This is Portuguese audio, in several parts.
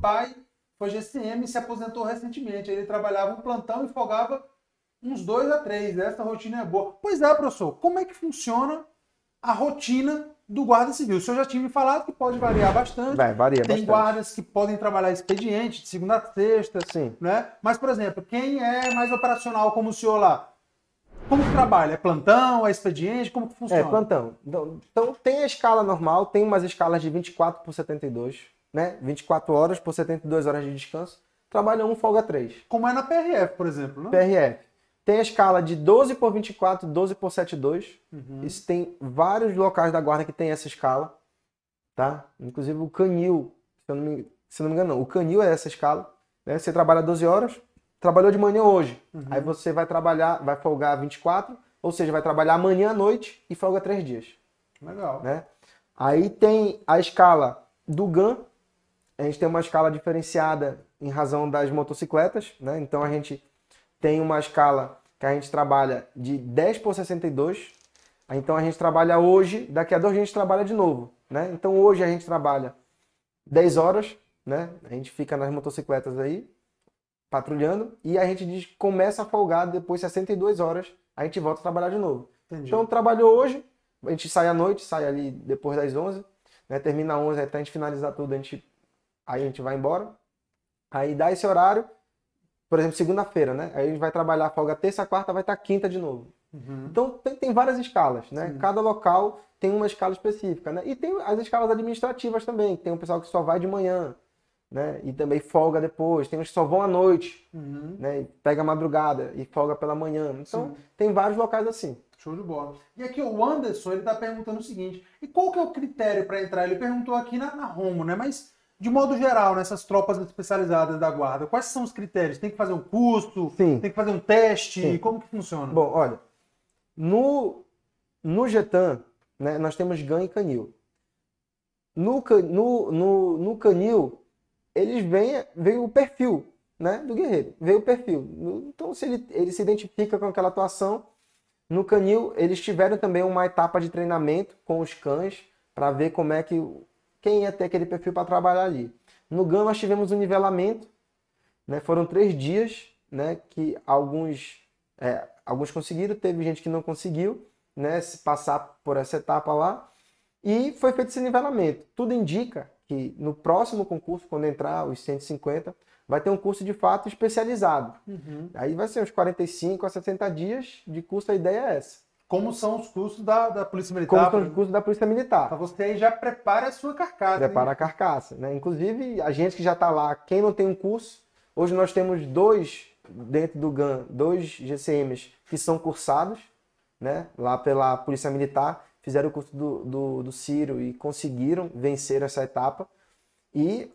pai foi GCM e se aposentou recentemente. Ele trabalhava um plantão e folgava uns dois a três. Né? Essa rotina é boa. Pois é, professor, como é que funciona a rotina do guarda civil? O senhor já tinha me falado que pode variar bastante. Vai, varia Tem bastante. guardas que podem trabalhar expediente, de segunda a sexta. Sim. Né? Mas, por exemplo, quem é mais operacional como o senhor lá? Como que trabalha? É plantão? É expediente? Como que é, funciona? É plantão. Então, então, tem a escala normal, tem umas escalas de 24 por 72 né? 24 horas por 72 horas de descanso, trabalha um, folga três. Como é na PRF, por exemplo, né? PRF. Tem a escala de 12 por 24, 12 por 72. Uhum. Isso tem vários locais da guarda que tem essa escala, tá? Inclusive o canil, se eu não me, se não me engano, não. o canil é essa escala. Né? Você trabalha 12 horas, trabalhou de manhã hoje. Uhum. Aí você vai trabalhar, vai folgar 24, ou seja, vai trabalhar amanhã à noite e folga 3 dias. Legal. Né? Aí tem a escala do GAN, a gente tem uma escala diferenciada em razão das motocicletas, né? Então a gente tem uma escala que a gente trabalha de 10 por 62. Então a gente trabalha hoje, daqui a dois a gente trabalha de novo, né? Então hoje a gente trabalha 10 horas, né? A gente fica nas motocicletas aí, patrulhando, e a gente diz, começa a folgar depois 62 horas, a gente volta a trabalhar de novo. Entendi. Então trabalhou hoje, a gente sai à noite, sai ali depois das 11, né? termina 11, até a gente finalizar tudo, a gente Aí a gente vai embora. Aí dá esse horário, por exemplo, segunda-feira, né? Aí a gente vai trabalhar folga terça, quarta, vai estar tá quinta de novo. Uhum. Então tem, tem, várias escalas, né? Sim. Cada local tem uma escala específica, né? E tem as escalas administrativas também, tem um pessoal que só vai de manhã, né? E também folga depois, tem uns que só vão à noite, uhum. né? E pega a madrugada e folga pela manhã. Então Sim. tem vários locais assim. Show de bola. E aqui o Anderson, ele tá perguntando o seguinte, e qual que é o critério para entrar? Ele perguntou aqui na, na Romo, né? Mas de modo geral, nessas né, tropas especializadas da guarda, quais são os critérios? Tem que fazer um custo? Sim. Tem que fazer um teste? Sim. Como que funciona? Bom, olha, no, no Getan, né, nós temos GAN e canil. No, no, no, no canil, eles vêm, vem o perfil né, do guerreiro, vem o perfil. Então, se ele, ele se identifica com aquela atuação, no canil eles tiveram também uma etapa de treinamento com os cães para ver como é que quem ia ter aquele perfil para trabalhar ali. No GAN nós tivemos um nivelamento, né? foram três dias né? que alguns, é, alguns conseguiram, teve gente que não conseguiu né? se passar por essa etapa lá. E foi feito esse nivelamento. Tudo indica que no próximo concurso, quando entrar os 150, vai ter um curso de fato especializado. Uhum. Aí vai ser uns 45 a 60 dias de curso, a ideia é essa como são os cursos da, da Polícia Militar. Como são os cursos da Polícia Militar. Então você já prepara a sua carcaça. Né? Prepara hein? a carcaça. Né? Inclusive, a gente que já está lá, quem não tem um curso, hoje nós temos dois dentro do GAN, dois GCMs que são cursados né? lá pela Polícia Militar, fizeram o curso do, do, do Ciro e conseguiram vencer essa etapa. E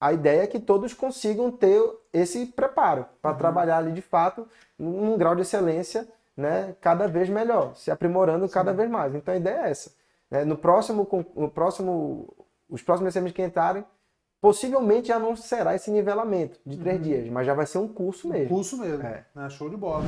a ideia é que todos consigam ter esse preparo para uhum. trabalhar ali de fato num grau de excelência né, cada vez melhor, se aprimorando cada Sim. vez mais. Então a ideia é essa. Né? No próximo, no próximo, os próximos SMs que entrarem, possivelmente já não será esse nivelamento de três uhum. dias, mas já vai ser um curso mesmo. Um curso mesmo. É. Né? Show de bola.